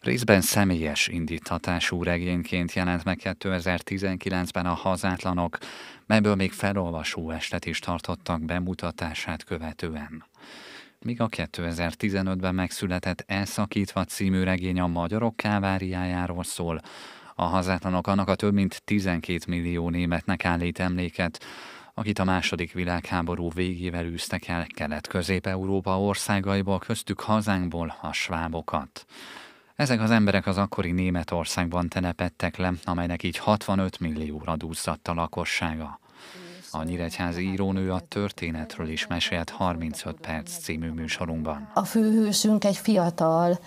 Részben személyes indíthatású regényként jelent meg 2019-ben a Hazátlanok, melyből még felolvasó estet is tartottak bemutatását követően. Míg a 2015-ben megszületett Elszakítva című regény a magyarok káváriájáról szól, a hazátlanok annak a több mint 12 millió németnek állít emléket, akit a második világháború végével űztek el Kelet-Közép-Európa országaiból, köztük hazánkból a svábokat. Ezek az emberek az akkori Németországban telepettek le, amelynek így 65 millióra dúzzadt a lakossága. A nyíregyházi írónő a történetről is mesélt 35 perc című műsorunkban. A főhősünk egy fiatal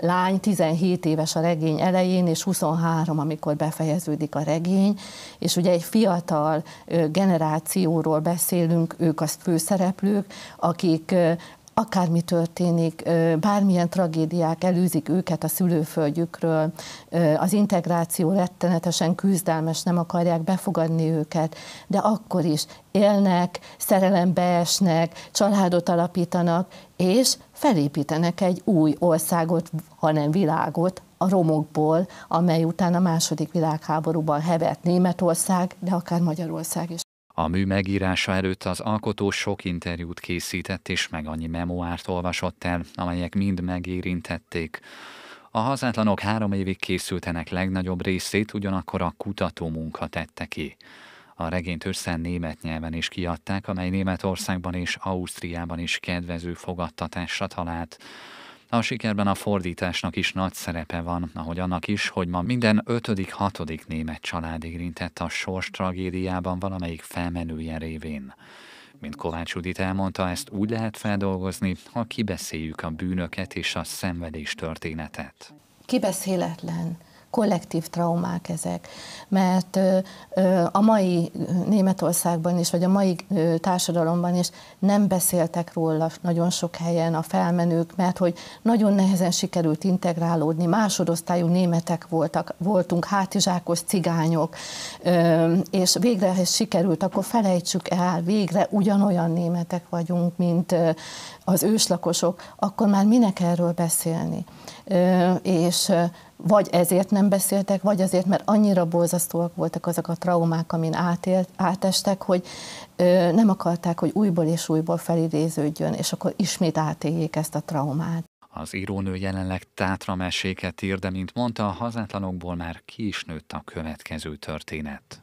lány, 17 éves a regény elején, és 23, amikor befejeződik a regény, és ugye egy fiatal generációról beszélünk, ők az főszereplők, akik akármi történik, bármilyen tragédiák elűzik őket a szülőföldjükről, az integráció rettenetesen küzdelmes, nem akarják befogadni őket, de akkor is élnek, szerelembe esnek, családot alapítanak, és felépítenek egy új országot, hanem világot a romokból, amely után a második világháborúban hevert Németország, de akár Magyarország is. A mű megírása előtt az alkotó sok interjút készített és meg annyi memoárt olvasott el, amelyek mind megérintették. A hazátlanok három évig készültenek legnagyobb részét, ugyanakkor a kutató munka tette ki. A regényt össze német nyelven is kiadták, amely Németországban és Ausztriában is kedvező fogadtatásra talált. A sikerben a fordításnak is nagy szerepe van, ahogy annak is, hogy ma minden ötödik, hatodik német család érintett a sors tragédiában valamelyik felmenője révén. Mint Kovács Judit elmondta, ezt úgy lehet feldolgozni, ha kibeszéljük a bűnöket és a szenvedés történetet. Kibeszéletlen kollektív traumák ezek. Mert a mai Németországban is, vagy a mai társadalomban is nem beszéltek róla nagyon sok helyen a felmenők, mert hogy nagyon nehezen sikerült integrálódni, másodosztályú németek voltak, voltunk hátizsákos cigányok, és végre ez sikerült, akkor felejtsük el, végre ugyanolyan németek vagyunk, mint az őslakosok, akkor már minek erről beszélni? És vagy ezért nem beszéltek, vagy azért, mert annyira borzasztóak voltak azok a traumák, amin átélt, átestek, hogy ö, nem akarták, hogy újból és újból felidéződjön, és akkor ismét átéljék ezt a traumát. Az írónő jelenleg tátra meséket ír, de mint mondta, a hazátlanokból már ki is nőtt a következő történet.